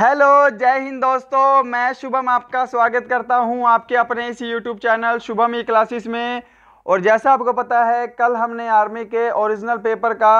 Hello जय हिंद दोस्तों मैं शुभम आपका स्वागत करता हूं आपके अपने इस YouTube channel Shubham e classes में और जैसा आपको पता है कल हमने आर्मी के ओरिजिनल पेपर का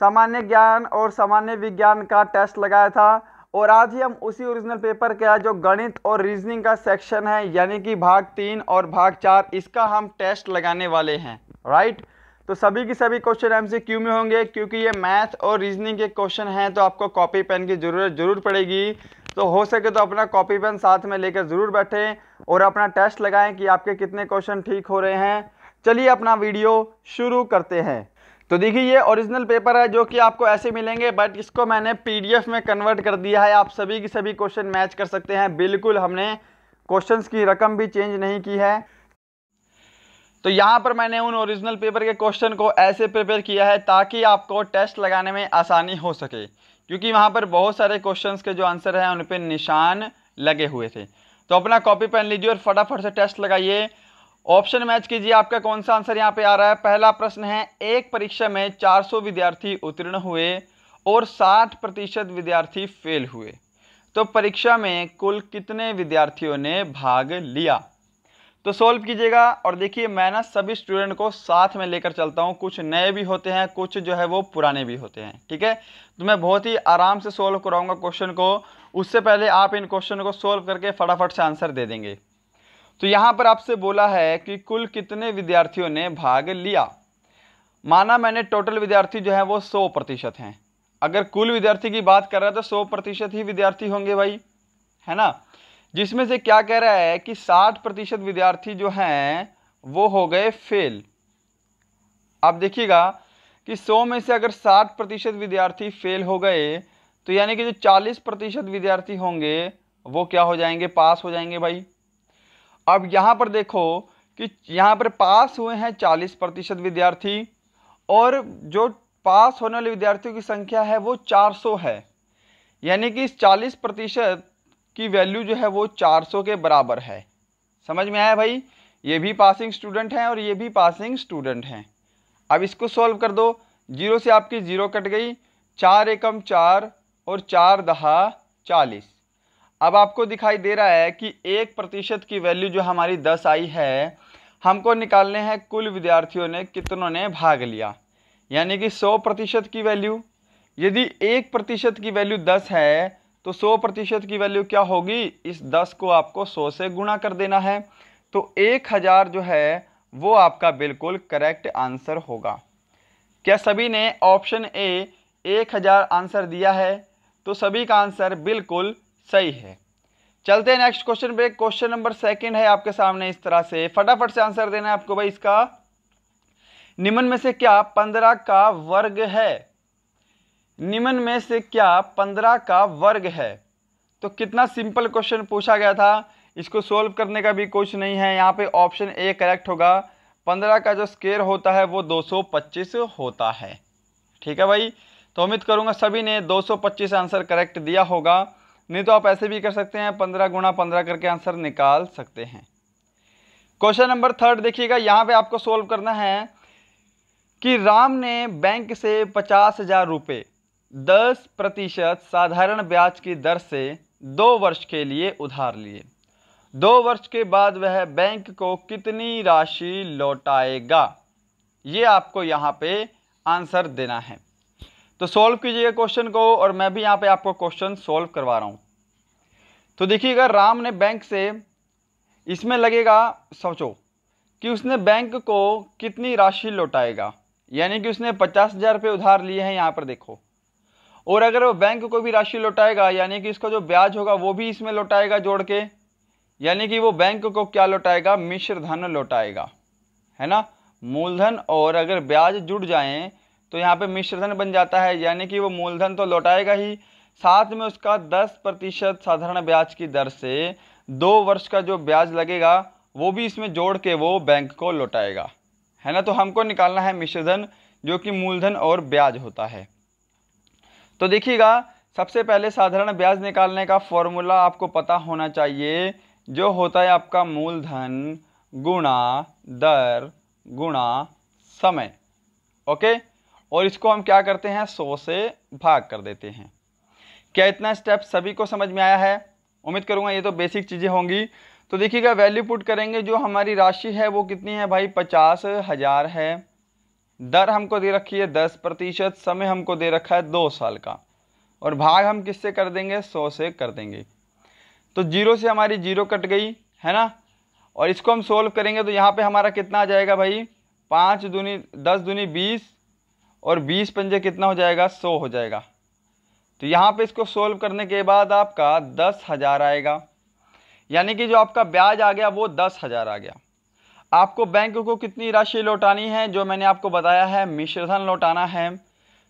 सामान्य ज्ञान और सामान्य विज्ञान का टेस्ट लगाया था और आज ही हम उसी ओरिजिनल पेपर का जो गणित और रीजनिंग का सेक्शन है यानी कि भाग तीन और भाग चार इसका हम टेस्ट लगाने वाले हैं राइट right? तो सभी की सभी क्वेश्चन एम क्यों में होंगे क्योंकि ये मैथ और रीजनिंग के क्वेश्चन हैं तो आपको कॉपी पेन की ज़रूरत जरूर पड़ेगी तो हो सके तो अपना कॉपी पेन साथ में लेकर ज़रूर बैठें और अपना टेस्ट लगाएं कि आपके कितने क्वेश्चन ठीक हो रहे हैं चलिए अपना वीडियो शुरू करते हैं तो देखिए ये ओरिजिनल पेपर है जो कि आपको ऐसे मिलेंगे बट इसको मैंने पीडीएफ में कन्वर्ट कर दिया है आप सभी की सभी क्वेश्चन मैच कर सकते हैं बिल्कुल हमने क्वेश्चंस की रकम भी चेंज नहीं की है तो यहाँ पर मैंने उन ओरिजिनल पेपर के क्वेश्चन को ऐसे प्रिपेयर किया है ताकि आपको टेस्ट लगाने में आसानी हो सके क्योंकि वहाँ पर बहुत सारे क्वेश्चन के जो आंसर हैं उन पर निशान लगे हुए थे तो अपना कॉपी पेन लीजिए और फटाफट से टेस्ट लगाइए ऑप्शन मैच कीजिए आपका कौन सा आंसर यहाँ पे आ रहा है पहला प्रश्न है एक परीक्षा में 400 विद्यार्थी उत्तीर्ण हुए और 60 प्रतिशत विद्यार्थी फेल हुए तो परीक्षा में कुल कितने विद्यार्थियों ने भाग लिया तो सॉल्व कीजिएगा और देखिए मैं ना सभी स्टूडेंट को साथ में लेकर चलता हूँ कुछ नए भी होते हैं कुछ जो है वो पुराने भी होते हैं ठीक है तो मैं बहुत ही आराम से सॉल्व कराऊंगा क्वेश्चन को उससे पहले आप इन क्वेश्चन को सॉल्व करके फटाफट से आंसर दे देंगे तो यहाँ पर आपसे बोला है कि कुल कितने विद्यार्थियों ने भाग लिया माना मैंने टोटल विद्यार्थी जो है वो सौ प्रतिशत हैं अगर कुल विद्यार्थी की बात कर रहे हैं तो सौ प्रतिशत ही विद्यार्थी होंगे भाई है ना जिसमें से क्या कह रहा है कि 60 प्रतिशत विद्यार्थी जो हैं वो हो गए फेल आप देखिएगा कि 100 में से अगर 60 प्रतिशत विद्यार्थी फेल हो गए तो यानी कि जो 40 प्रतिशत विद्यार्थी होंगे वो क्या हो जाएंगे पास हो जाएंगे भाई अब यहाँ पर देखो कि यहाँ पर पास हुए हैं चालीस प्रतिशत विद्यार्थी और जो पास होने वाले विद्यार्थियों की संख्या है वो 400 है यानी कि इस 40 प्रतिशत की वैल्यू जो है वो 400 के बराबर है समझ में आया भाई ये भी पासिंग स्टूडेंट हैं और ये भी पासिंग स्टूडेंट हैं अब इसको सॉल्व कर दो जीरो से आपकी ज़ीरो कट गई चार एकम चार और चार दहा चालीस अब आपको दिखाई दे रहा है कि एक प्रतिशत की वैल्यू जो हमारी दस आई है हमको निकालने हैं कुल विद्यार्थियों ने कितनों ने भाग लिया यानी कि सौ प्रतिशत की वैल्यू यदि एक प्रतिशत की वैल्यू दस है तो सौ प्रतिशत की वैल्यू क्या होगी इस दस को आपको सौ से गुणा कर देना है तो एक हज़ार जो है वो आपका बिल्कुल करेक्ट आंसर होगा क्या सभी ने ऑप्शन ए एक हज़ार आंसर दिया है तो सभी का आंसर बिल्कुल सही है चलते हैं नेक्स्ट क्वेश्चन पे क्वेश्चन नंबर सेकंड है आपके सामने इस तरह से फटाफट से आंसर देना है आपको भाई इसका निम्न में से क्या पंद्रह का वर्ग है निम्न में से क्या पंद्रह का वर्ग है तो कितना सिंपल क्वेश्चन पूछा गया था इसको सोल्व करने का भी कुछ नहीं है यहाँ पे ऑप्शन ए करेक्ट होगा पंद्रह का जो स्केयर होता है वो 225 होता है ठीक है भाई तो उम्मीद करूँगा सभी ने 225 आंसर करेक्ट दिया होगा नहीं तो आप ऐसे भी कर सकते हैं पंद्रह गुणा पंद्रह करके आंसर निकाल सकते हैं क्वेश्चन नंबर थर्ड देखिएगा यहाँ पे आपको सोल्व करना है कि राम ने बैंक से पचास हज़ार रुपये दस प्रतिशत साधारण ब्याज की दर से दो वर्ष के लिए उधार लिए दो वर्ष के बाद वह बैंक को कितनी राशि लौटाएगा ये आपको यहाँ पे आंसर देना है तो सॉल्व कीजिएगा क्वेश्चन को और मैं भी यहाँ पे आपको क्वेश्चन सॉल्व करवा रहा हूँ तो देखिएगा राम ने बैंक से इसमें लगेगा सोचो कि उसने बैंक को कितनी राशि लौटाएगा यानी कि उसने पचास हज़ार रुपये उधार लिए हैं यहाँ पर देखो और अगर वो बैंक को भी राशि लौटाएगा यानी कि इसका जो ब्याज होगा वो भी इसमें लौटाएगा जोड़ के यानी कि वो बैंक को क्या लौटाएगा मिश्र धन लौटाएगा है ना मूलधन और अगर ब्याज जुड़ जाए तो यहाँ पे मिश्रधन बन जाता है यानी कि वो मूलधन तो लौटाएगा ही साथ में उसका 10 प्रतिशत साधारण ब्याज की दर से दो वर्ष का जो ब्याज लगेगा वो भी इसमें जोड़ के वो बैंक को लौटाएगा है ना तो हमको निकालना है मिश्रधन जो कि मूलधन और ब्याज होता है तो देखिएगा सबसे पहले साधारण ब्याज निकालने का फॉर्मूला आपको पता होना चाहिए जो होता है आपका मूलधन गुणा दर गुणा समय ओके और इसको हम क्या करते हैं सौ से भाग कर देते हैं क्या इतना स्टेप सभी को समझ में आया है उम्मीद करूँगा ये तो बेसिक चीज़ें होंगी तो देखिएगा वैल्यू पुट करेंगे जो हमारी राशि है वो कितनी है भाई पचास हज़ार है दर हमको दे रखी है दस प्रतिशत समय हमको दे रखा है दो साल का और भाग हम किससे कर देंगे सौ से कर देंगे तो जीरो से हमारी जीरो कट गई है ना और इसको हम सोल्व करेंगे तो यहाँ पे हमारा कितना आ जाएगा भाई पाँच दूनी दस दूनी बीस और बीस पंजे कितना हो जाएगा सौ हो जाएगा तो यहाँ पे इसको सोल्व करने के बाद आपका दस हज़ार आएगा यानी कि जो आपका ब्याज आ गया वो दस हज़ार आ गया आपको बैंक को कितनी राशि लौटानी है जो मैंने आपको बताया है मिश्र धन लौटाना है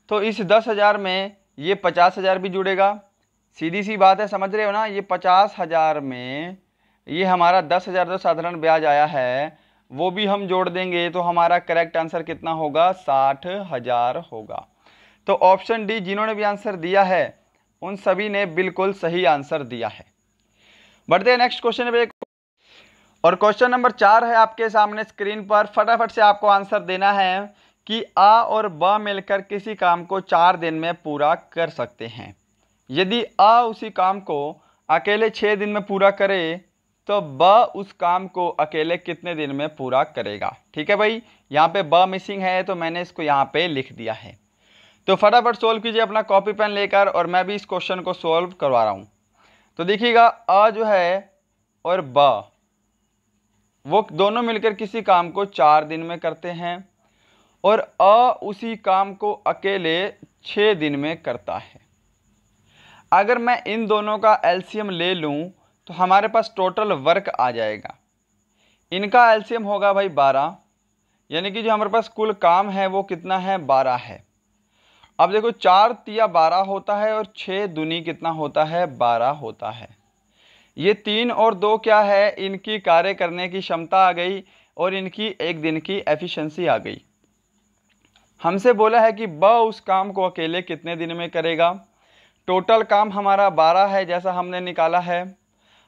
तो इस दस हज़ार में ये पचास हज़ार भी जुड़ेगा सीधी सी बात है समझ रहे हो ना ये पचास हज़ार में ये हमारा दस हज़ार जो साधारण ब्याज आया है वो भी हम जोड़ देंगे तो हमारा करेक्ट आंसर कितना होगा साठ हज़ार होगा तो ऑप्शन डी जिन्होंने भी आंसर दिया है उन सभी ने बिल्कुल सही आंसर दिया है बढ़ते हैं नेक्स्ट क्वेश्चन पे और क्वेश्चन नंबर चार है आपके सामने स्क्रीन पर फटाफट से आपको आंसर देना है कि आ और ब मिलकर किसी काम को चार दिन में पूरा कर सकते हैं यदि आ उसी काम को अकेले छः दिन में पूरा करे तो ब उस काम को अकेले कितने दिन में पूरा करेगा ठीक है भाई यहाँ पे ब मिसिंग है तो मैंने इसको यहाँ पे लिख दिया है तो फटाफट सोल्व कीजिए अपना कॉपी पेन लेकर और मैं भी इस क्वेश्चन को सोल्व करवा रहा हूँ तो देखिएगा अ जो है और ब वो दोनों मिलकर किसी काम को चार दिन में करते हैं और अ उसी काम को अकेले छः दिन में करता है अगर मैं इन दोनों का एलसीएम ले लूँ तो हमारे पास टोटल वर्क आ जाएगा इनका एलसीएम होगा भाई बारह यानी कि जो हमारे पास कुल काम है वो कितना है बारह है अब देखो चार तिया बारह होता है और छः दुनी कितना होता है बारह होता है ये तीन और दो क्या है इनकी कार्य करने की क्षमता आ गई और इनकी एक दिन की एफिशिएंसी आ गई हमसे बोला है कि ब उस काम को अकेले कितने दिन में करेगा टोटल काम हमारा बारह है जैसा हमने निकाला है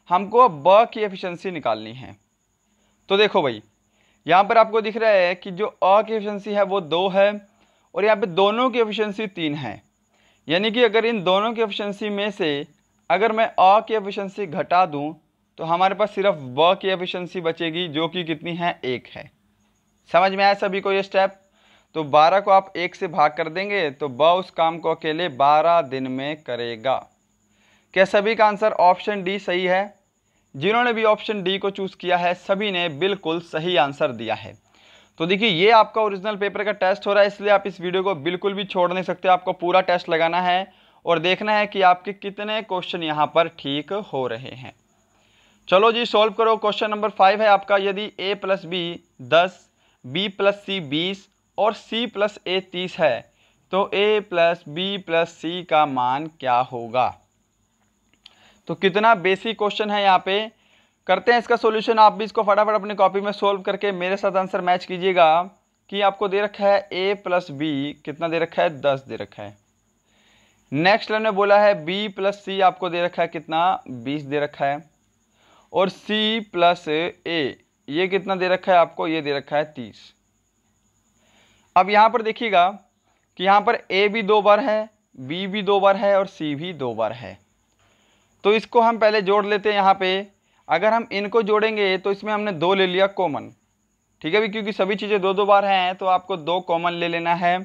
हमको अब ब की एफिशिएंसी निकालनी है तो देखो भाई यहाँ पर आपको दिख रहा है कि जो अ की एफिशिएंसी है वो दो है और यहाँ पर दोनों की एफिशिएंसी तीन है यानी कि अगर इन दोनों की एफिशिएंसी में से अगर मैं अ की एफिशिएंसी घटा दूं तो हमारे पास सिर्फ ब की एफिशिएंसी बचेगी जो कि कितनी है एक है समझ में आया सभी को ये स्टेप तो 12 को आप एक से भाग कर देंगे तो ब उस काम को अकेले 12 दिन में करेगा क्या सभी का आंसर ऑप्शन डी सही है जिन्होंने भी ऑप्शन डी को चूज़ किया है सभी ने बिल्कुल सही आंसर दिया है तो देखिए ये आपका ओरिजिनल पेपर का टेस्ट हो रहा है इसलिए आप इस वीडियो को बिल्कुल भी छोड़ नहीं सकते आपको पूरा टेस्ट लगाना है और देखना है कि आपके कितने क्वेश्चन यहाँ पर ठीक हो रहे हैं चलो जी सॉल्व करो क्वेश्चन नंबर फाइव है आपका यदि ए प्लस बी दस बी प्लस सी बीस और सी प्लस ए तीस है तो A plus B plus C का मान क्या होगा तो कितना बेसिक क्वेश्चन है यहाँ पे करते हैं इसका सॉल्यूशन आप भी इसको फटाफट अपनी कॉपी में सॉल्व करके मेरे साथ आंसर मैच कीजिएगा कि आपको दे रखा है ए प्लस बी कितना दे रखा है दस दे रखा है नेक्स्ट हमने बोला है बी प्लस सी आपको दे रखा है कितना बीस दे रखा है और सी प्लस ए ये कितना दे रखा है आपको ये दे रखा है तीस अब यहाँ पर देखिएगा कि यहाँ पर ए भी दो बार है बी भी दो बार है और सी भी दो बार है तो इसको हम पहले जोड़ लेते हैं यहाँ पे अगर हम इनको जोड़ेंगे तो इसमें हमने दो ले लिया कॉमन ठीक है भी क्योंकि सभी चीज़ें दो दो बार हैं तो आपको दो कॉमन ले लेना है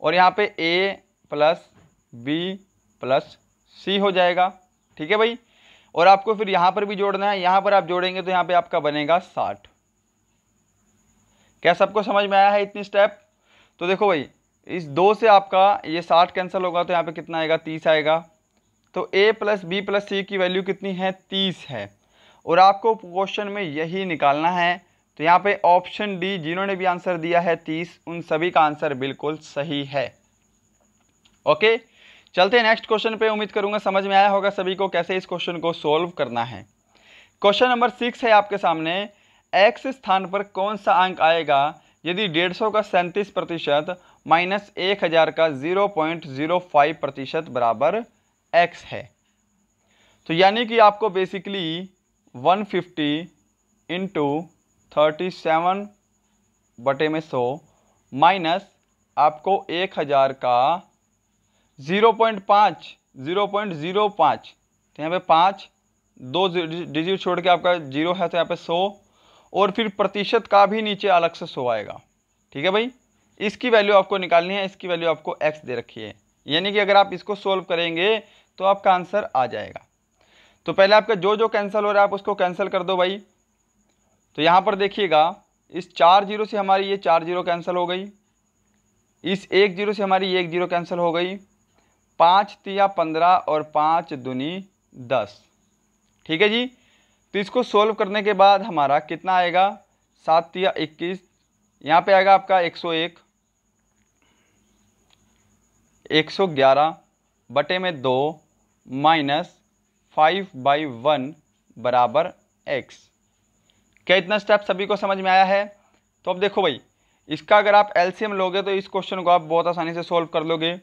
और यहाँ पे A plus B plus C हो जाएगा ठीक है भाई और आपको फिर यहाँ पर भी जोड़ना है यहाँ पर आप जोड़ेंगे तो यहाँ पे आपका बनेगा साठ क्या सबको समझ में आया है इतनी स्टेप तो देखो भाई इस दो से आपका ये साठ कैंसिल होगा तो यहाँ पे कितना आएगा तीस आएगा तो A plus B plus C की वैल्यू कितनी है तीस है और आपको क्वेश्चन में यही निकालना है तो यहाँ पर ऑप्शन डी जिन्होंने भी आंसर दिया है तीस उन सभी का आंसर बिल्कुल सही है ओके चलते हैं नेक्स्ट क्वेश्चन पे उम्मीद करूंगा समझ में आया होगा सभी को कैसे इस क्वेश्चन को सोल्व करना है क्वेश्चन नंबर सिक्स है आपके सामने एक्स स्थान पर कौन सा अंक आएगा यदि डेढ़ सौ का सैंतीस प्रतिशत माइनस एक हज़ार का ज़ीरो पॉइंट ज़ीरो फाइव प्रतिशत बराबर एक्स है तो यानी कि आपको basically one fifty into thirty seven बटे में सौ माइनस आपको एक हज़ार का ज़ीरो पॉइंट पाँच ज़ीरो पॉइंट ज़ीरो पाँच तो यहाँ पे पाँच दो डिजिट छोड़ के आपका जीरो है तो यहाँ पे सौ और फिर प्रतिशत का भी नीचे अलग से सौ आएगा ठीक है भाई इसकी वैल्यू आपको निकालनी है इसकी वैल्यू आपको एक्स दे रखी है यानी कि अगर आप इसको सोल्व करेंगे तो आपका आंसर आ जाएगा तो पहले आपका जो जो कैंसिल हो रहा है आप उसको कैंसिल कर दो भाई तो यहाँ पर देखिएगा इस चार जीरो से हमारी ये चार जीरो कैंसिल हो गई इस एक जीरो से हमारी ये एक जीरो कैंसिल हो गई पाँच तिया पंद्रह और पाँच दुनी दस ठीक है जी तो इसको सोल्व करने के बाद हमारा कितना आएगा सात तिया इक्कीस यहाँ पे आएगा आपका एक सौ एक एक सौ ग्यारह बटे में दो माइनस फाइव बाई वन बराबर एक्स क्या इतना स्टेप सभी को समझ में आया है तो अब देखो भाई इसका अगर आप एलसीएम लोगे तो इस क्वेश्चन को आप बहुत आसानी से सॉल्व कर लोगे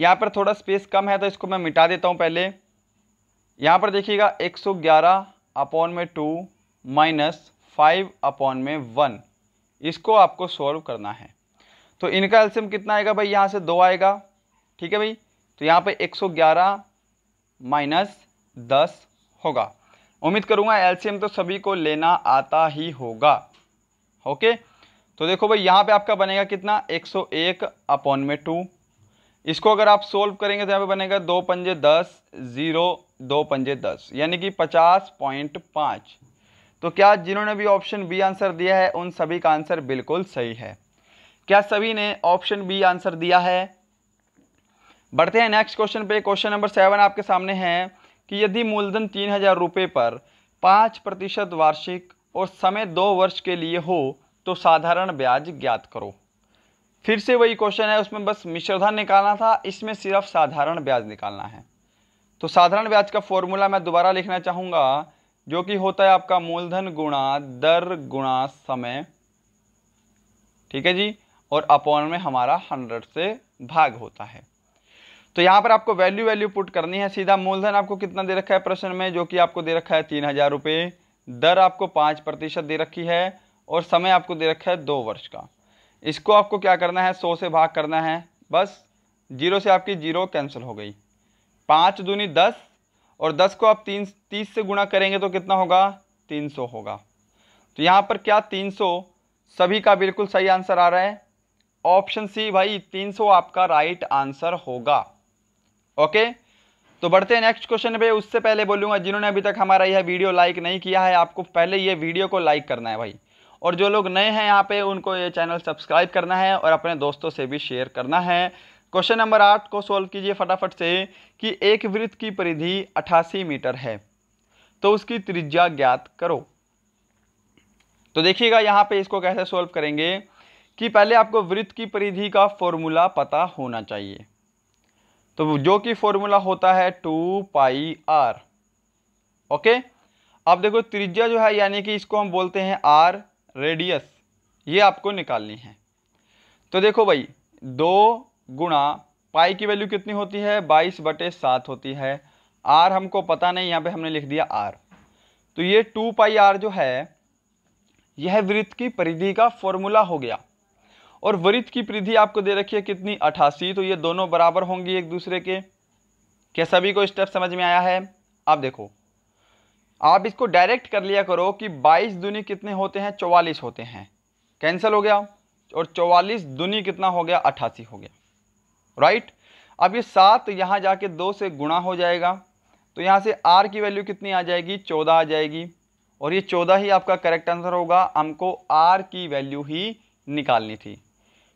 यहाँ पर थोड़ा स्पेस कम है तो इसको मैं मिटा देता हूँ पहले यहाँ पर देखिएगा 111 अपॉन में टू माइनस फाइव अपॉन में वन इसको आपको सॉल्व करना है तो इनका एल्सियम कितना आएगा भाई यहाँ से दो आएगा ठीक है भाई तो यहाँ पर 111 माइनस दस होगा उम्मीद करूँगा एल्सियम तो सभी को लेना आता ही होगा ओके तो देखो भाई यहाँ पे आपका बनेगा कितना 101 अपॉन में टू इसको अगर आप सोल्व करेंगे तो यहाँ पे बनेगा दो पंजे दस ज़ीरो दो पंजे दस यानी कि पचास पॉइंट पाँच तो क्या जिन्होंने भी ऑप्शन बी आंसर दिया है उन सभी का आंसर बिल्कुल सही है क्या सभी ने ऑप्शन बी आंसर दिया है बढ़ते हैं नेक्स्ट क्वेश्चन पे क्वेश्चन नंबर सेवन आपके सामने है कि यदि मूलधन तीन हज़ार रुपये पर पाँच प्रतिशत वार्षिक और समय दो वर्ष के लिए हो तो साधारण ब्याज ज्ञात करो फिर से वही क्वेश्चन है उसमें बस मिश्रधन निकालना था इसमें सिर्फ साधारण ब्याज निकालना है तो साधारण ब्याज का फॉर्मूला मैं दोबारा लिखना चाहूँगा जो कि होता है आपका मूलधन गुणा दर गुणा समय ठीक है जी और अपॉन में हमारा हंड्रेड से भाग होता है तो यहाँ पर आपको वैल्यू वैल्यू पुट करनी है सीधा मूलधन आपको कितना दे रखा है प्रश्न में जो कि आपको दे रखा है तीन हज़ार रुपये दर आपको पाँच प्रतिशत दे रखी है और समय आपको दे रखा है दो वर्ष का इसको आपको क्या करना है सौ से भाग करना है बस जीरो से आपकी जीरो कैंसिल हो गई पाँच दूनी दस और दस को आप तीन तीस से गुणा करेंगे तो कितना होगा तीन सौ होगा तो यहाँ पर क्या तीन सौ सभी का बिल्कुल सही आंसर आ रहा है ऑप्शन सी भाई तीन सौ आपका राइट आंसर होगा ओके तो बढ़ते हैं नेक्स्ट क्वेश्चन पे उससे पहले बोलूँगा जिन्होंने अभी तक हमारा यह वीडियो लाइक नहीं किया है आपको पहले ये वीडियो को लाइक करना है भाई और जो लोग नए हैं यहाँ पे उनको ये चैनल सब्सक्राइब करना है और अपने दोस्तों से भी शेयर करना है क्वेश्चन नंबर आठ को सोल्व कीजिए फटाफट से कि एक वृत्त की परिधि अठासी मीटर है तो उसकी त्रिज्या ज्ञात करो तो देखिएगा यहाँ पे इसको कैसे सोल्व करेंगे कि पहले आपको वृत्त की परिधि का फॉर्मूला पता होना चाहिए तो जो कि फॉर्मूला होता है टू पाई आर ओके अब देखो त्रिज्या जो है यानी कि इसको हम बोलते हैं आर रेडियस ये आपको निकालनी है तो देखो भाई दो गुणा पाई की वैल्यू कितनी होती है बाईस बटे सात होती है आर हमको पता नहीं यहाँ पे हमने लिख दिया आर तो ये टू पाई आर जो है यह वृत्त की परिधि का फॉर्मूला हो गया और वृत्त की परिधि आपको दे रखी है कितनी अठासी तो ये दोनों बराबर होंगी एक दूसरे के क्या सभी को स्टेप समझ में आया है आप देखो आप इसको डायरेक्ट कर लिया करो कि 22 दुनी कितने होते हैं 44 होते हैं कैंसिल हो गया और 44 दुनी कितना हो गया अट्ठासी हो गया राइट अब ये सात यहाँ जाके दो से गुणा हो जाएगा तो यहाँ से आर की वैल्यू कितनी आ जाएगी चौदह आ जाएगी और ये चौदह ही आपका करेक्ट आंसर होगा हमको आर की वैल्यू ही निकालनी थी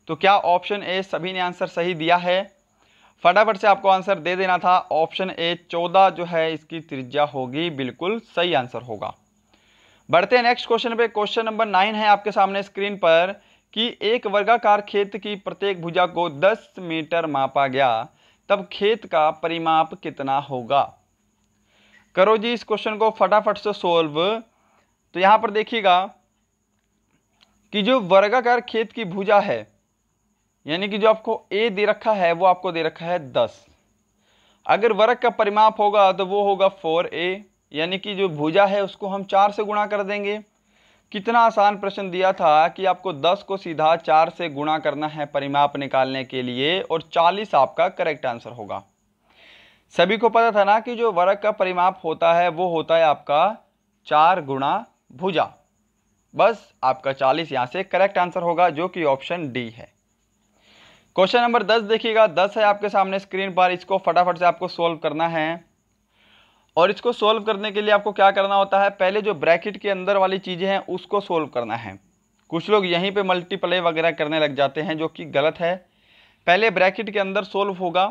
तो क्या ऑप्शन ए सभी ने आंसर सही दिया है फटाफट से आपको आंसर दे देना था ऑप्शन ए चौदह जो है इसकी त्रिज्या होगी बिल्कुल सही आंसर होगा बढ़ते हैं नेक्स्ट क्वेश्चन पे क्वेश्चन नंबर नाइन है आपके सामने स्क्रीन पर कि एक वर्गाकार खेत की प्रत्येक भुजा को 10 मीटर मापा गया तब खेत का परिमाप कितना होगा करो जी इस क्वेश्चन को फटाफट से सोल्व तो यहां पर देखिएगा कि जो वर्गाकार खेत की भुजा है यानी कि जो आपको ए दे रखा है वो आपको दे रखा है दस अगर वर्ग का परिमाप होगा तो वो होगा फोर ए यानी कि जो भुजा है उसको हम चार से गुणा कर देंगे कितना आसान प्रश्न दिया था कि आपको दस को सीधा चार से गुणा करना है परिमाप निकालने के लिए और चालीस आपका करेक्ट आंसर होगा सभी को पता था ना कि जो वर्ग का परिमाप होता है वो होता है आपका चार गुणा भुजा बस आपका चालीस यहाँ से करेक्ट आंसर होगा जो कि ऑप्शन डी है क्वेश्चन नंबर दस देखिएगा दस है आपके सामने स्क्रीन पर इसको फटाफट से आपको सोल्व करना है और इसको सोल्व करने के लिए आपको क्या करना होता है पहले जो ब्रैकेट के अंदर वाली चीज़ें हैं उसको सोल्व करना है कुछ लोग यहीं पे मल्टीप्लाई वगैरह करने लग जाते हैं जो कि गलत है पहले ब्रैकेट के अंदर सोल्व होगा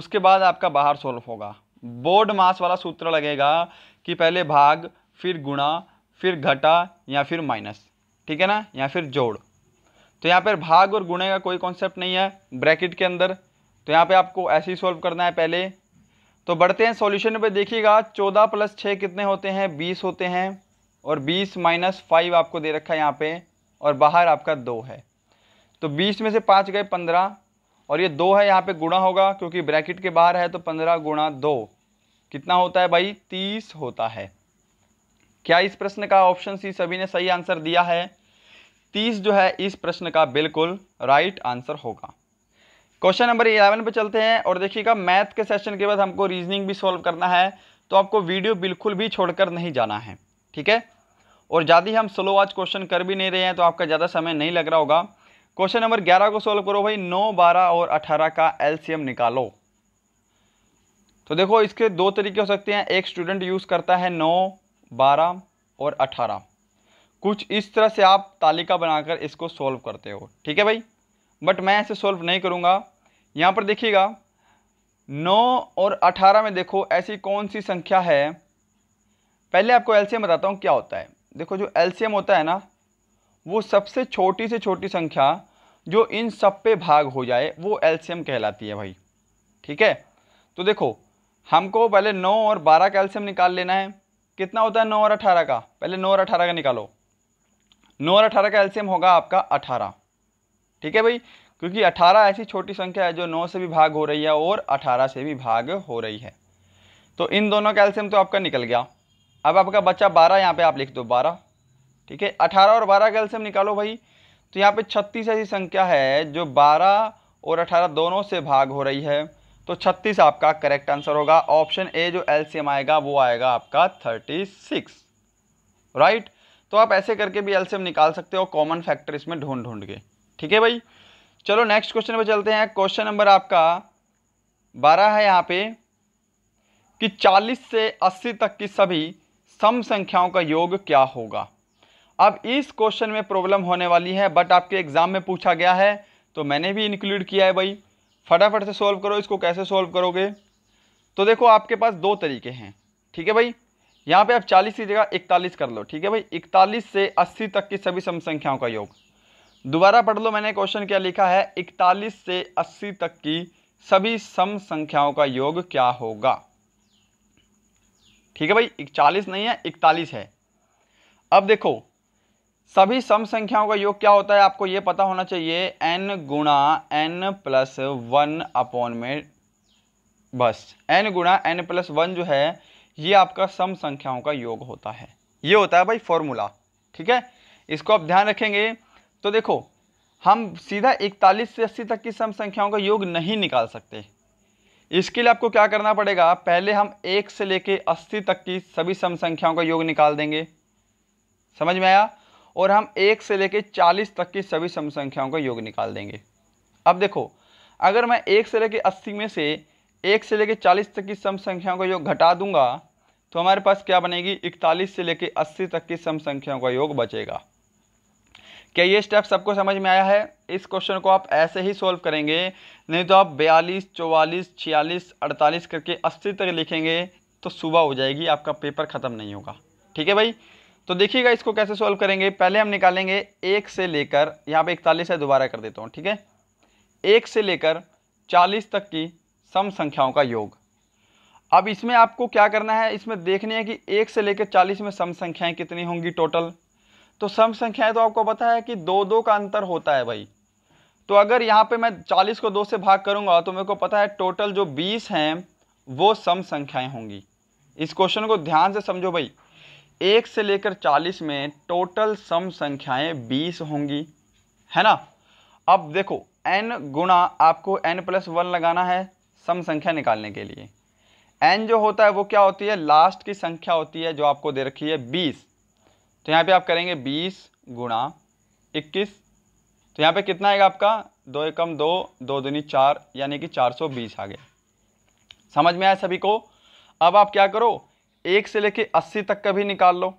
उसके बाद आपका बाहर सोल्व होगा बोर्ड मास वाला सूत्र लगेगा कि पहले भाग फिर गुणा फिर घटा या फिर माइनस ठीक है ना या फिर जोड़ तो यहाँ पर भाग और गुणे का कोई कॉन्सेप्ट नहीं है ब्रैकेट के अंदर तो यहाँ पे आपको ऐसे ही सॉल्व करना है पहले तो बढ़ते हैं सॉल्यूशन पे देखिएगा चौदह प्लस छः कितने होते हैं बीस होते हैं और बीस माइनस फाइव आपको दे रखा है यहाँ पे और बाहर आपका दो है तो बीस में से पाँच गए पंद्रह और ये दो है यहाँ पे गुणा होगा क्योंकि ब्रैकेट के बाहर है तो पंद्रह गुणा दो कितना होता है भाई तीस होता है क्या इस प्रश्न का ऑप्शन सी सभी ने सही आंसर दिया है तीस जो है इस प्रश्न का बिल्कुल राइट आंसर होगा क्वेश्चन नंबर इलेवन पे चलते हैं और देखिएगा मैथ के सेशन के बाद हमको रीजनिंग भी सॉल्व करना है तो आपको वीडियो बिल्कुल भी छोड़कर नहीं जाना है ठीक है और ज़्यादा ही हम स्लो आज क्वेश्चन कर भी नहीं रहे हैं तो आपका ज़्यादा समय नहीं लग रहा होगा क्वेश्चन नंबर ग्यारह को सॉल्व करो भाई नौ बारह और अठारह का एल्सियम निकालो तो देखो इसके दो तरीके हो सकते हैं एक स्टूडेंट यूज़ करता है नौ बारह और अठारह कुछ इस तरह से आप तालिका बनाकर इसको सॉल्व करते हो ठीक है भाई बट मैं ऐसे सॉल्व नहीं करूँगा यहाँ पर देखिएगा नौ और अठारह में देखो ऐसी कौन सी संख्या है पहले आपको एलसीएम बताता हूँ क्या होता है देखो जो एलसीएम होता है ना वो सबसे छोटी से छोटी संख्या जो इन सब पे भाग हो जाए वो एलसीएम कहलाती है भाई ठीक है तो देखो हमको पहले नौ और बारह का एलसीएम निकाल लेना है कितना होता है नौ और अठारह का पहले नौ और अठारह का निकालो नौ और अठारह का एल्सियम होगा आपका अठारह ठीक है भाई क्योंकि अठारह ऐसी छोटी संख्या है जो नौ से भी भाग हो रही है और अठारह से भी भाग हो रही है तो इन दोनों का एल्सियम तो आपका निकल गया अब आपका बच्चा बारह यहाँ पे आप लिख दो बारह ठीक है अठारह और बारह का एल्सियम निकालो भाई तो यहाँ पे छत्तीस ऐसी संख्या है जो बारह और अठारह दोनों से भाग हो रही है तो छत्तीस आपका करेक्ट आंसर होगा ऑप्शन ए जो एल्सियम आएगा वो आएगा आपका थर्टी सिक्स राइट तो आप ऐसे करके भी एलसीएम निकाल सकते हो कॉमन फैक्टर इसमें ढूंढ ढूंढ के ठीक है भाई चलो नेक्स्ट क्वेश्चन पर चलते हैं क्वेश्चन नंबर आपका बारह है यहाँ पे कि चालीस से अस्सी तक की सभी सम संख्याओं का योग क्या होगा अब इस क्वेश्चन में प्रॉब्लम होने वाली है बट आपके एग्जाम में पूछा गया है तो मैंने भी इंक्लूड किया है भाई फटाफट से सॉल्व करो इसको कैसे सॉल्व करोगे तो देखो आपके पास दो तरीके हैं ठीक है भाई यहाँ पे आप 40 की जगह 41 कर लो ठीक है भाई 41 से 80 तक की सभी सम संख्याओं का योग दोबारा पढ़ लो मैंने क्वेश्चन क्या लिखा है 41 से 80 तक की सभी सम संख्याओं का योग क्या होगा ठीक है भाई इकतालीस नहीं है इकतालीस है अब देखो सभी सम संख्याओं का योग क्या होता है आपको ये पता होना चाहिए एन गुणा एन प्लस वन अपॉन में बस एन गुणा एन प्लस वन जो है ये आपका सम संख्याओं का योग होता है ये होता है भाई फॉर्मूला ठीक है इसको आप ध्यान रखेंगे तो देखो हम सीधा इकतालीस से अस्सी तक की सम संख्याओं का योग नहीं निकाल सकते इसके लिए आपको क्या करना पड़ेगा पहले हम एक से लेके अस्सी तक की सभी सम संख्याओं का योग निकाल देंगे समझ में आया और हम एक से लेके चालीस तक की सभी सम संख्याओं का योग निकाल देंगे अब देखो अगर मैं एक से लेके अस्सी में से एक से लेकर चालीस तक की सम संख्याओं का योग घटा दूंगा तो हमारे पास क्या बनेगी इकतालीस से लेकर अस्सी तक की सम संख्याओं का योग बचेगा क्या ये स्टेप सबको समझ में आया है इस क्वेश्चन को आप ऐसे ही सॉल्व करेंगे नहीं तो आप बयालीस चौवालीस छियालीस अड़तालीस करके अस्सी तक लिखेंगे तो सुबह हो जाएगी आपका पेपर ख़त्म नहीं होगा ठीक है भाई तो देखिएगा इसको कैसे सॉल्व करेंगे पहले हम निकालेंगे एक से लेकर यहाँ पे इकतालीस है दोबारा कर देता हूँ ठीक है एक से लेकर चालीस तक की सम संख्याओं का योग अब इसमें आपको क्या करना है इसमें देखनी है कि एक से लेकर चालीस में सम संख्याएं कितनी होंगी टोटल तो सम संख्याएं तो आपको पता है कि दो दो का अंतर होता है भाई तो अगर यहाँ पे मैं चालीस को दो से भाग करूँगा तो मेरे को पता है टोटल जो बीस हैं वो सम संख्याएं होंगी इस क्वेश्चन को ध्यान से समझो भाई एक से लेकर चालीस में टोटल सम संख्याएं बीस होंगी है ना अब देखो एन गुणा आपको एन प्लस वन लगाना है सम संख्या निकालने के लिए एन जो होता है वो क्या होती है लास्ट की संख्या होती है जो आपको दे रखी है बीस तो यहाँ पे आप करेंगे बीस गुणा इक्कीस तो यहाँ पे कितना आएगा आपका दो एकम दो दो दूनी चार यानी कि चार सौ बीस आ गया समझ में आया सभी को अब आप क्या करो एक से लेके अस्सी तक का भी निकाल लो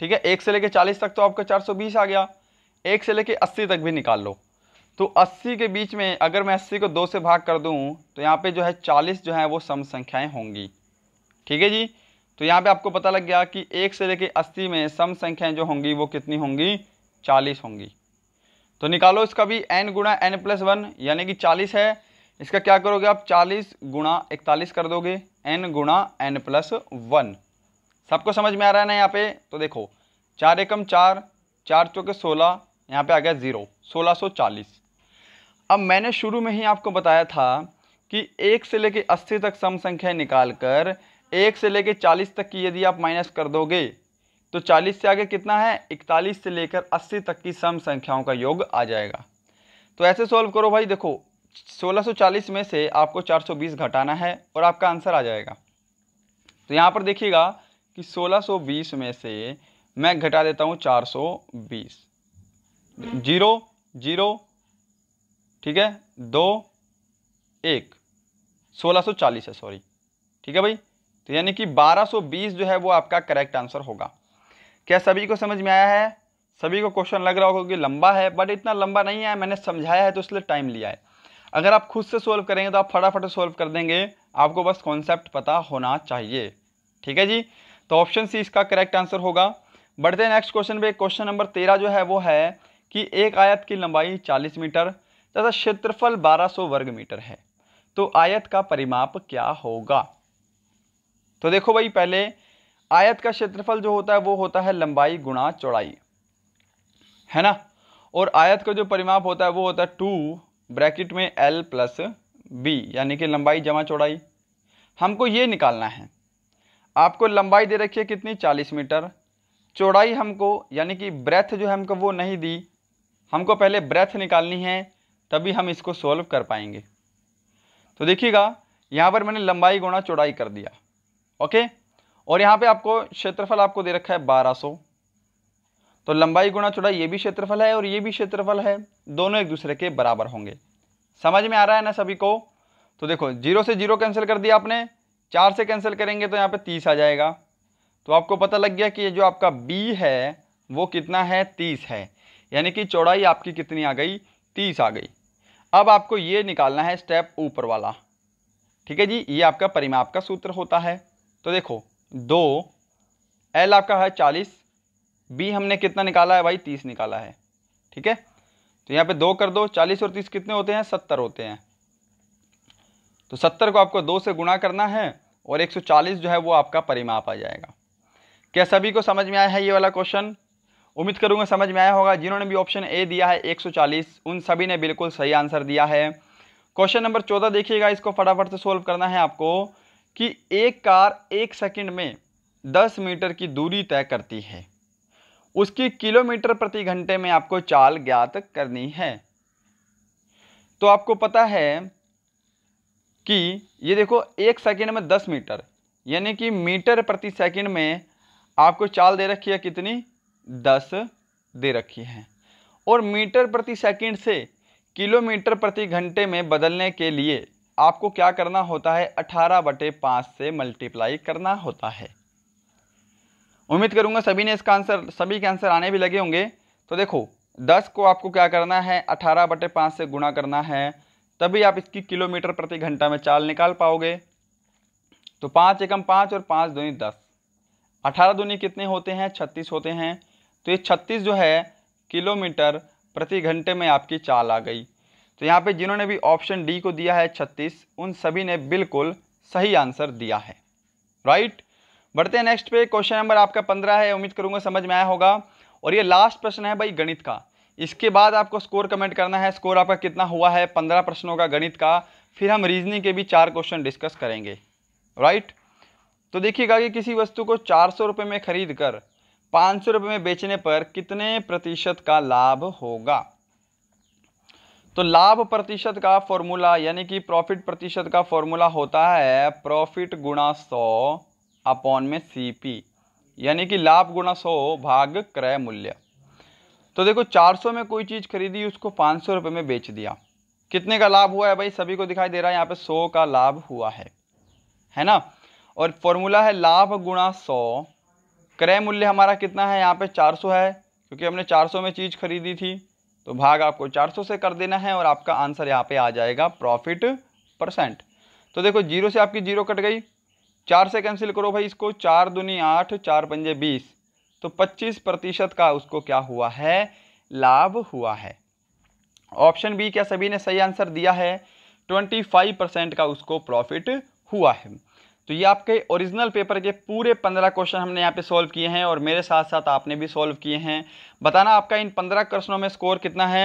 ठीक है एक से लेके चालीस तक तो आपका चार सौ बीस आ गया एक से लेके अस्सी तक भी निकाल लो तो 80 के बीच में अगर मैं 80 को दो से भाग कर दूँ तो यहाँ पे जो है 40 जो है वो सम संख्याएं होंगी ठीक है जी तो यहाँ पे आपको पता लग गया कि एक से लेके 80 में सम संख्याएँ जो होंगी वो कितनी होंगी 40 होंगी तो निकालो इसका भी एन गुणा एन प्लस वन यानी कि चालीस है इसका क्या करोगे आप चालीस गुणा इकतालीस कर दोगे एन गुणा एन प्लस वन सबको समझ में आ रहा है ना यहाँ पे तो देखो चार एकम चार चार चौके सोलह यहाँ पे आ गया ज़ीरो सोलह सौ चालीस अब मैंने शुरू में ही आपको बताया था कि एक से लेके अस्सी तक सम संख्या निकाल कर एक से लेके चालीस तक की यदि आप माइनस कर दोगे तो चालीस से आगे कितना है इकतालीस से लेकर अस्सी तक की सम संख्याओं का योग आ जाएगा तो ऐसे सॉल्व करो भाई देखो 1640 में से आपको 420 घटाना है और आपका आंसर आ जाएगा तो यहाँ पर देखिएगा कि 1620 में से मैं घटा देता हूँ 420 जीरो जीरो ठीक है दो एक सोलह सौ चालीस है सॉरी ठीक है भाई तो यानी कि बारह सौ बीस जो है वो आपका करेक्ट आंसर होगा क्या सभी को समझ में आया है सभी को क्वेश्चन लग रहा होगा कि लंबा है बट इतना लंबा नहीं है मैंने समझाया है तो इसलिए टाइम लिया है अगर आप खुद से सोल्व करेंगे तो आप फटाफट सोल्व कर देंगे आपको बस कॉन्सेप्ट पता होना चाहिए ठीक है जी तो ऑप्शन सी इसका करेक्ट आंसर होगा बढ़ते नेक्स्ट क्वेश्चन पे क्वेश्चन नंबर तेरह जो है वो है कि एक आयत की लंबाई चालीस मीटर तथा क्षेत्रफल 1200 वर्ग मीटर है तो आयत का परिमाप क्या होगा तो देखो भाई पहले आयत का क्षेत्रफल जो होता है वो होता है लंबाई गुणा चौड़ाई है ना और आयत का जो परिमाप होता है वो होता है टू ब्रैकेट में एल प्लस बी यानी कि लंबाई जमा चौड़ाई हमको ये निकालना है आपको लंबाई दे रखी है कितनी 40 मीटर चौड़ाई हमको यानी कि ब्रेथ जो है हमको वो नहीं दी हमको पहले ब्रेथ निकालनी है तभी हम इसको सॉल्व कर पाएंगे तो देखिएगा यहाँ पर मैंने लंबाई गुणा चौड़ाई कर दिया ओके और यहाँ पे आपको क्षेत्रफल आपको दे रखा है 1200 तो लंबाई गुणा चौड़ाई ये भी क्षेत्रफल है और ये भी क्षेत्रफल है दोनों एक दूसरे के बराबर होंगे समझ में आ रहा है ना सभी को तो देखो जीरो से जीरो कैंसिल कर दिया आपने चार से कैंसिल करेंगे तो यहाँ पर तीस आ जाएगा तो आपको पता लग गया कि ये जो आपका बी है वो कितना है तीस है यानी कि चौड़ाई आपकी कितनी आ गई तीस आ गई अब आपको ये निकालना है स्टेप ऊपर वाला ठीक है जी ये आपका परिमाप का सूत्र होता है तो देखो दो एल आपका है चालीस बी हमने कितना निकाला है भाई तीस निकाला है ठीक है तो यहाँ पे दो कर दो चालीस और तीस कितने होते हैं सत्तर होते हैं तो सत्तर को आपको दो से गुणा करना है और एक सौ चालीस जो है वो आपका परिमाप आ जाएगा क्या सभी को समझ में आया है ये वाला क्वेश्चन उम्मीद करूँगा समझ में आया होगा जिन्होंने भी ऑप्शन ए दिया है 140 उन सभी ने बिल्कुल सही आंसर दिया है क्वेश्चन नंबर चौदह देखिएगा इसको फटाफट से सोल्व करना है आपको कि एक कार एक सेकंड में दस मीटर की दूरी तय करती है उसकी किलोमीटर प्रति घंटे में आपको चाल ज्ञात करनी है तो आपको पता है कि ये देखो एक सेकेंड में दस मीटर यानी कि मीटर प्रति सेकेंड में आपको चाल दे रखी है कितनी दस दे रखी हैं और मीटर प्रति सेकंड से किलोमीटर प्रति घंटे में बदलने के लिए आपको क्या करना होता है अठारह बटे पाँच से मल्टीप्लाई करना होता है उम्मीद करूंगा सभी ने इसका आंसर सभी के आंसर आने भी लगे होंगे तो देखो दस को आपको क्या करना है अठारह बटे पाँच से गुणा करना है तभी आप इसकी किलोमीटर प्रति घंटा में चाल निकाल पाओगे तो पाँच एकम पाँच और पाँच दूनी दस अठारह दूनी कितने होते हैं छत्तीस होते हैं तो ये छत्तीस जो है किलोमीटर प्रति घंटे में आपकी चाल आ गई तो यहाँ पे जिन्होंने भी ऑप्शन डी को दिया है छत्तीस उन सभी ने बिल्कुल सही आंसर दिया है राइट बढ़ते हैं नेक्स्ट पे क्वेश्चन नंबर आपका पंद्रह है उम्मीद करूँगा समझ में आया होगा और ये लास्ट प्रश्न है भाई गणित का इसके बाद आपको स्कोर कमेंट करना है स्कोर आपका कितना हुआ है पंद्रह प्रश्नों का गणित का फिर हम रीजनिंग के भी चार क्वेश्चन डिस्कस करेंगे राइट तो देखिएगा कि किसी वस्तु को चार सौ रुपये में खरीद कर पाँच सौ रुपए में बेचने पर कितने प्रतिशत का लाभ होगा तो लाभ प्रतिशत का फॉर्मूला यानी कि प्रॉफिट प्रतिशत का फॉर्मूला होता है प्रॉफिट गुणा सौ अपॉन में सीपी यानी कि लाभ गुणा सौ भाग क्रय मूल्य तो देखो 400 में कोई चीज़ खरीदी उसको पाँच सौ में बेच दिया कितने का लाभ हुआ है भाई सभी को दिखाई दे रहा है यहाँ पे सौ का लाभ हुआ है है ना और फॉर्मूला है लाभ गुणा सौ क्रय मूल्य हमारा कितना है यहाँ पे 400 है क्योंकि हमने 400 में चीज़ खरीदी थी तो भाग आपको 400 से कर देना है और आपका आंसर यहाँ पे आ जाएगा प्रॉफिट परसेंट तो देखो जीरो से आपकी जीरो कट गई चार से कैंसिल करो भाई इसको चार दूनी आठ चार पंजे बीस तो पच्चीस प्रतिशत का उसको क्या हुआ है लाभ हुआ है ऑप्शन बी क्या सभी ने सही आंसर दिया है ट्वेंटी फाइव परसेंट का उसको प्रॉफिट हुआ है तो ये आपके ओरिजिनल पेपर के पूरे पंद्रह क्वेश्चन हमने यहाँ पे सॉल्व किए हैं और मेरे साथ साथ आपने भी सॉल्व किए हैं बताना आपका इन पंद्रह क्वेश्चनों में स्कोर कितना है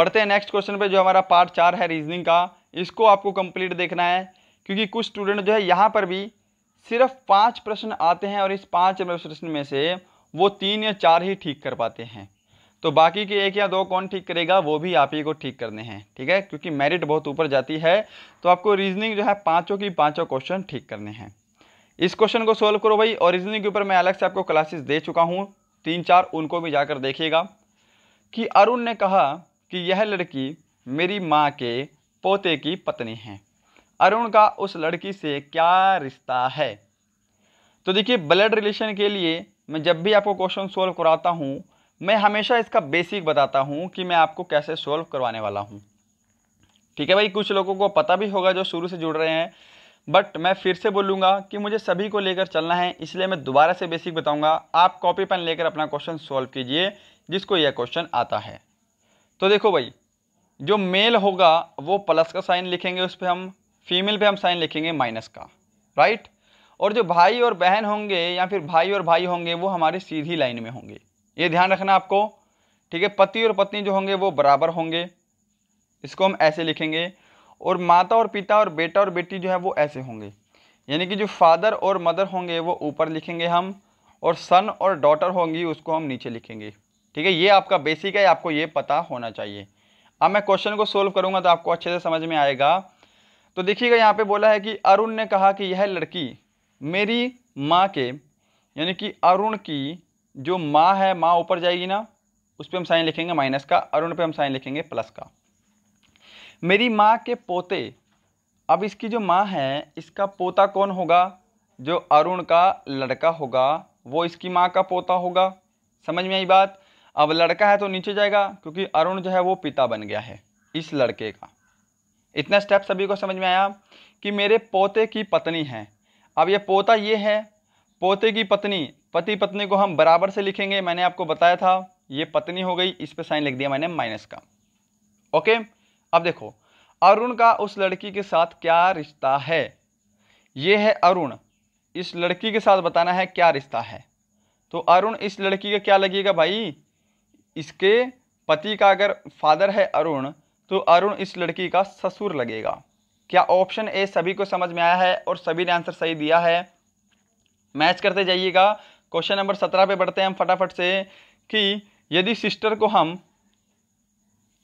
बढ़ते हैं नेक्स्ट क्वेश्चन पे जो हमारा पार्ट चार है रीजनिंग का इसको आपको कंप्लीट देखना है क्योंकि कुछ स्टूडेंट जो है यहाँ पर भी सिर्फ पाँच प्रश्न आते हैं और इस पाँच प्रश्न में से वो तीन या चार ही ठीक कर पाते हैं तो बाकी के एक या दो कौन ठीक करेगा वो भी आप ही को ठीक करने हैं ठीक है क्योंकि मेरिट बहुत ऊपर जाती है तो आपको रीजनिंग जो है पाँचों की पाँचों क्वेश्चन ठीक करने हैं इस क्वेश्चन को सोल्व करो भाई और रीजनिंग के ऊपर मैं अलग से आपको क्लासेस दे चुका हूँ तीन चार उनको भी जाकर देखिएगा कि अरुण ने कहा कि यह लड़की मेरी माँ के पोते की पत्नी है अरुण का उस लड़की से क्या रिश्ता है तो देखिए ब्लड रिलेशन के लिए मैं जब भी आपको क्वेश्चन सोल्व कराता हूँ मैं हमेशा इसका बेसिक बताता हूँ कि मैं आपको कैसे सोल्व करवाने वाला हूँ ठीक है भाई कुछ लोगों को पता भी होगा जो शुरू से जुड़ रहे हैं बट मैं फिर से बोलूँगा कि मुझे सभी को लेकर चलना है इसलिए मैं दोबारा से बेसिक बताऊँगा आप कॉपी पेन लेकर अपना क्वेश्चन सॉल्व कीजिए जिसको यह क्वेश्चन आता है तो देखो भाई जो मेल होगा वो प्लस का साइन लिखेंगे उस पर हम फीमेल पे हम साइन लिखेंगे माइनस का राइट और जो भाई और बहन होंगे या फिर भाई और भाई होंगे वो हमारे सीधी लाइन में होंगे ये ध्यान रखना आपको ठीक है पति और पत्नी जो होंगे वो बराबर होंगे इसको हम ऐसे लिखेंगे और माता और पिता और बेटा और बेटी जो है वो ऐसे होंगे यानी कि जो फादर और मदर होंगे वो ऊपर लिखेंगे हम और सन और डॉटर होंगी उसको हम नीचे लिखेंगे ठीक है ये आपका बेसिक है आपको ये पता होना चाहिए अब मैं क्वेश्चन को सोल्व करूँगा तो आपको अच्छे से समझ में आएगा तो देखिएगा यहाँ पे बोला है कि अरुण ने कहा कि यह लड़की मेरी माँ के यानी कि अरुण की जो माँ है माँ ऊपर जाएगी ना उस पर हम साइन लिखेंगे माइनस का और उन पर हम साइन लिखेंगे प्लस का मेरी माँ के पोते अब इसकी जो माँ है इसका पोता कौन होगा जो अरुण का लड़का होगा वो इसकी माँ का पोता होगा समझ में आई बात अब लड़का है तो नीचे जाएगा क्योंकि अरुण जो है वो पिता बन गया है इस लड़के का इतना स्टेप सभी को समझ में आया कि मेरे पोते की पत्नी है अब ये पोता ये है पोते की पत्नी पति पत्नी को हम बराबर से लिखेंगे मैंने आपको बताया था ये पत्नी हो गई इस पर साइन लिख दिया मैंने माइनस का ओके अब देखो अरुण का उस लड़की के साथ क्या रिश्ता है ये है अरुण इस लड़की के साथ बताना है क्या रिश्ता है तो अरुण इस लड़की का क्या लगेगा भाई इसके पति का अगर फादर है अरुण तो अरुण इस लड़की का ससुर लगेगा क्या ऑप्शन ए सभी को समझ में आया है और सभी ने आंसर सही दिया है मैच करते जाइएगा क्वेश्चन नंबर सत्रह पे बढ़ते हैं हम फटाफट से कि यदि सिस्टर को हम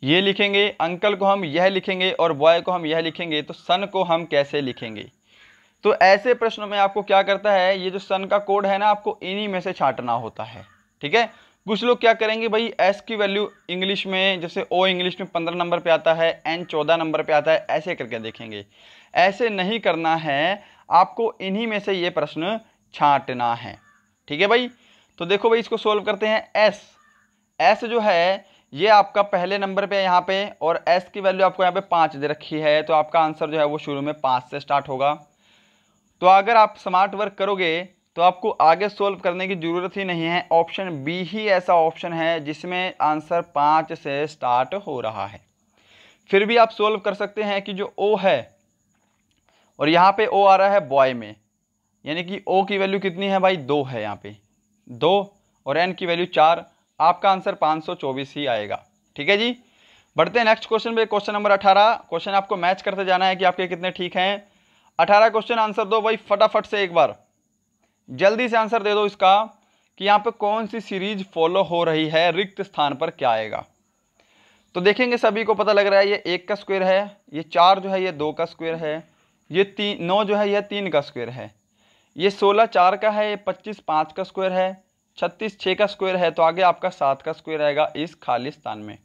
ये लिखेंगे अंकल को हम यह लिखेंगे और बॉय को हम यह लिखेंगे तो सन को हम कैसे लिखेंगे तो ऐसे प्रश्नों में आपको क्या करता है ये जो सन का कोड है ना आपको इन्हीं में से छाटना होता है ठीक है कुछ लोग क्या करेंगे भाई एस की वैल्यू इंग्लिश में जैसे ओ इंग्लिश में पंद्रह नंबर पे आता है एन चौदह नंबर पे आता है ऐसे करके देखेंगे ऐसे नहीं करना है आपको इन्हीं में से ये प्रश्न छाटना है ठीक है भाई तो देखो भाई इसको सोल्व करते हैं एस एस जो है ये आपका पहले नंबर पे है यहाँ पे और एस की वैल्यू आपको यहाँ पे पाँच दे रखी है तो आपका आंसर जो है वो शुरू में पाँच से स्टार्ट होगा तो अगर आप स्मार्ट वर्क करोगे तो आपको आगे सोल्व करने की ज़रूरत ही नहीं है ऑप्शन बी ही ऐसा ऑप्शन है जिसमें आंसर पाँच से स्टार्ट हो रहा है फिर भी आप सोल्व कर सकते हैं कि जो ओ है और यहाँ पे ओ आ रहा है बॉय में यानी कि ओ की वैल्यू कितनी है भाई दो है यहाँ पे दो और एन की वैल्यू चार आपका आंसर पाँच सौ चौबीस ही आएगा ठीक है जी बढ़ते हैं नेक्स्ट क्वेश्चन पे क्वेश्चन नंबर अठारह क्वेश्चन आपको मैच करते जाना है कि आपके कितने ठीक हैं अठारह क्वेश्चन आंसर दो भाई फटाफट से एक बार जल्दी से आंसर दे दो इसका कि यहाँ पर कौन सी सीरीज फॉलो हो रही है रिक्त स्थान पर क्या आएगा तो देखेंगे सभी को पता लग रहा है ये एक का स्क्वेयर है ये चार जो है ये दो का स्क्वेयर है ये तीन नौ जो है यह तीन का स्क्वेयर है ये सोलह चार का है ये पच्चीस पाँच का स्क्वायर है छत्तीस छः का स्क्वायर है तो आगे आपका सात का स्क्वायर रहेगा इस खाली स्थान में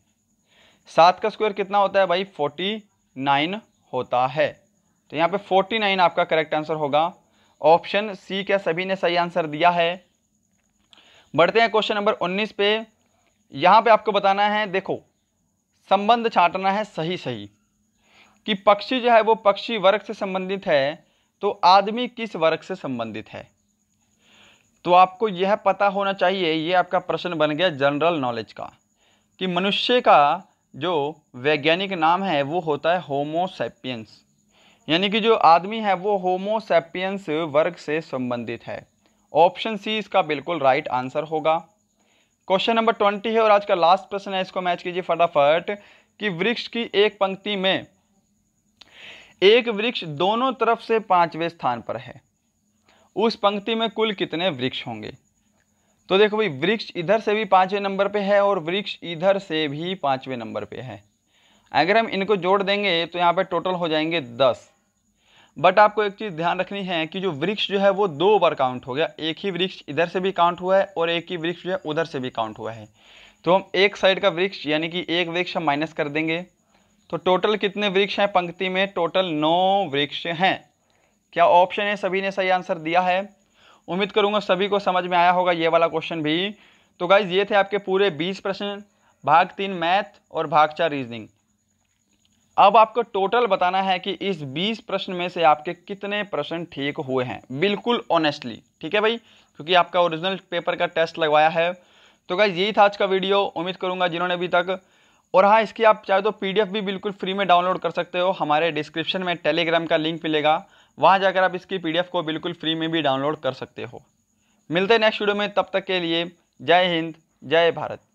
सात का स्क्वायर कितना होता है भाई फोर्टी नाइन होता है तो यहाँ पे फोर्टी नाइन आपका करेक्ट आंसर होगा ऑप्शन सी क्या सभी ने सही आंसर दिया है बढ़ते हैं क्वेश्चन नंबर उन्नीस पे यहाँ पे आपको बताना है देखो संबंध छाटना है सही सही कि पक्षी जो है वो पक्षी वर्ग से संबंधित है तो आदमी किस वर्ग से संबंधित है तो आपको यह पता होना चाहिए ये आपका प्रश्न बन गया जनरल नॉलेज का कि मनुष्य का जो वैज्ञानिक नाम है वो होता है होमोसेपियंस यानी कि जो आदमी है वो होमोसेपियंस वर्ग से संबंधित है ऑप्शन सी इसका बिल्कुल राइट आंसर होगा क्वेश्चन नंबर ट्वेंटी है और आज का लास्ट प्रश्न है इसको मैच कीजिए फटाफट कि वृक्ष की एक पंक्ति में एक वृक्ष दोनों तरफ से पांचवें स्थान पर है उस पंक्ति में कुल कितने वृक्ष होंगे तो देखो भाई वृक्ष इधर से भी पाँचवें नंबर पे है और वृक्ष इधर से भी पाँचवें नंबर पे है अगर हम इनको जोड़ देंगे तो यहाँ पे टोटल हो जाएंगे दस बट आपको एक चीज़ ध्यान रखनी है कि जो वृक्ष जो है वो दो बार काउंट हो गया एक ही वृक्ष इधर से भी काउंट हुआ है और एक ही वृक्ष जो है उधर से भी काउंट हुआ है तो हम एक साइड का वृक्ष यानी कि एक वृक्ष हम माइनस कर देंगे तो टोटल कितने वृक्ष हैं पंक्ति में टोटल नौ वृक्ष हैं क्या ऑप्शन है सभी ने सही आंसर दिया है उम्मीद करूंगा सभी को समझ में आया होगा ये वाला क्वेश्चन भी तो गाइज ये थे आपके पूरे बीस प्रश्न भाग तीन मैथ और भाग चार रीजनिंग अब आपको टोटल बताना है कि इस बीस प्रश्न में से आपके कितने प्रश्न ठीक हुए हैं बिल्कुल ऑनेस्टली ठीक है भाई क्योंकि आपका ओरिजिनल पेपर का टेस्ट लगवाया है तो गाइज यही था आज का वीडियो उम्मीद करूंगा जिन्होंने अभी तक और हाँ इसकी आप चाहे तो पीडीएफ भी बिल्कुल फ्री में डाउनलोड कर सकते हो हमारे डिस्क्रिप्शन में टेलीग्राम का लिंक मिलेगा वहाँ जाकर आप इसकी पीडीएफ को बिल्कुल फ्री में भी डाउनलोड कर सकते हो मिलते हैं नेक्स्ट वीडियो में तब तक के लिए जय हिंद जय भारत